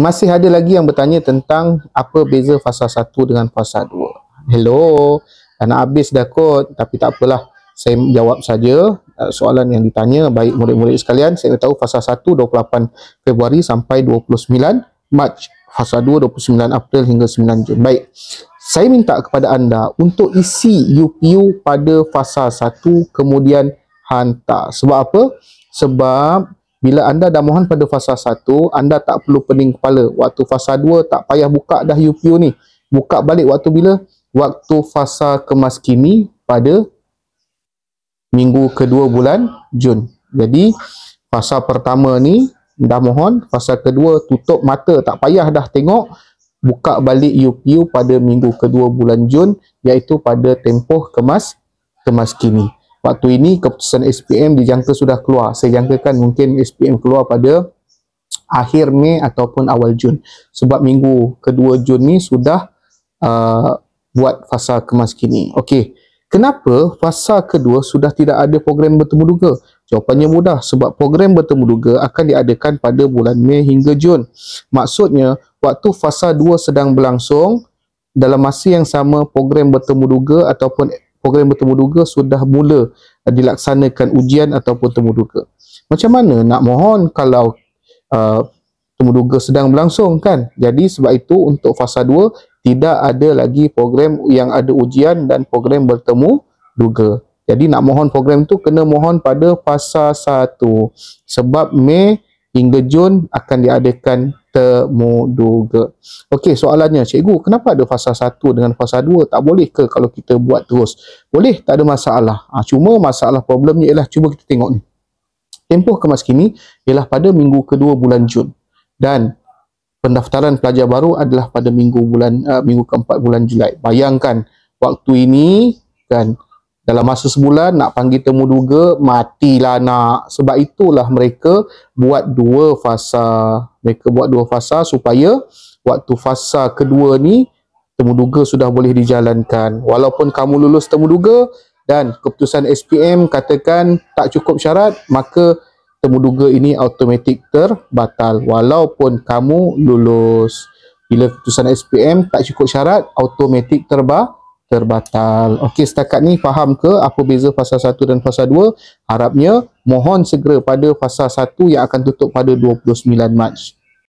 Masih ada lagi yang bertanya tentang apa beza fasa 1 dengan fasa 2. Hello. Anak habis dah kot, tapi tak apalah. Saya jawab saja eh, soalan yang ditanya baik murid-murid sekalian. Saya tahu fasa 1 28 Februari sampai 29 Mac. Fasa 2 29 April hingga 9 Jun. Baik. Saya minta kepada anda untuk isi UPU pada fasa 1 kemudian hantar. Sebab apa? Sebab bila anda dah mohon pada fasa 1, anda tak perlu pening kepala. Waktu fasa 2, tak payah buka dah UPU ni. Buka balik waktu bila? Waktu fasa kemas kini pada minggu kedua bulan Jun. Jadi, fasa pertama ni dah mohon. Fasa kedua, tutup mata. Tak payah dah tengok. Buka balik UPU pada minggu kedua bulan Jun iaitu pada tempoh kemas kemas kini waktu ini keputusan SPM dijangka sudah keluar. Saya jangkakan mungkin SPM keluar pada akhir Mei ataupun awal Jun. Sebab minggu kedua Jun ni sudah uh, buat fasa kemas kini. Okey, kenapa fasa kedua sudah tidak ada program bertemu duga? Jawapannya mudah sebab program bertemu duga akan diadakan pada bulan Mei hingga Jun. Maksudnya waktu fasa dua sedang berlangsung dalam masa yang sama program bertemu duga ataupun program bertemu duga sudah mula dilaksanakan ujian ataupun temuduga. Macam mana nak mohon kalau uh, temuduga sedang berlangsung kan? Jadi sebab itu untuk fasa 2 tidak ada lagi program yang ada ujian dan program bertemu duga. Jadi nak mohon program tu kena mohon pada fasa 1 sebab Mei hingga Jun akan diadakan temuduga. Okey, soalannya cikgu, kenapa ada fasa 1 dengan fasa 2? Tak boleh ke kalau kita buat terus? Boleh, tak ada masalah. Ha, cuma masalah problemnya ialah cuba kita tengok ni. Tempoh kemas kini ialah pada minggu kedua bulan Jun dan pendaftaran pelajar baru adalah pada minggu bulan uh, minggu keempat bulan Julai. Bayangkan waktu ini kan dalam masa sebulan nak panggil temuduga matilah nak sebab itulah mereka buat dua fasa mereka buat dua fasa supaya waktu fasa kedua ni temuduga sudah boleh dijalankan walaupun kamu lulus temuduga dan keputusan SPM katakan tak cukup syarat maka temuduga ini automatik terbatal walaupun kamu lulus bila keputusan SPM tak cukup syarat automatik terbatal terbatal. Okey, setakat ni faham ke apa beza fasa 1 dan fasa 2? Harapnya mohon segera pada fasa 1 yang akan tutup pada 29 Mac.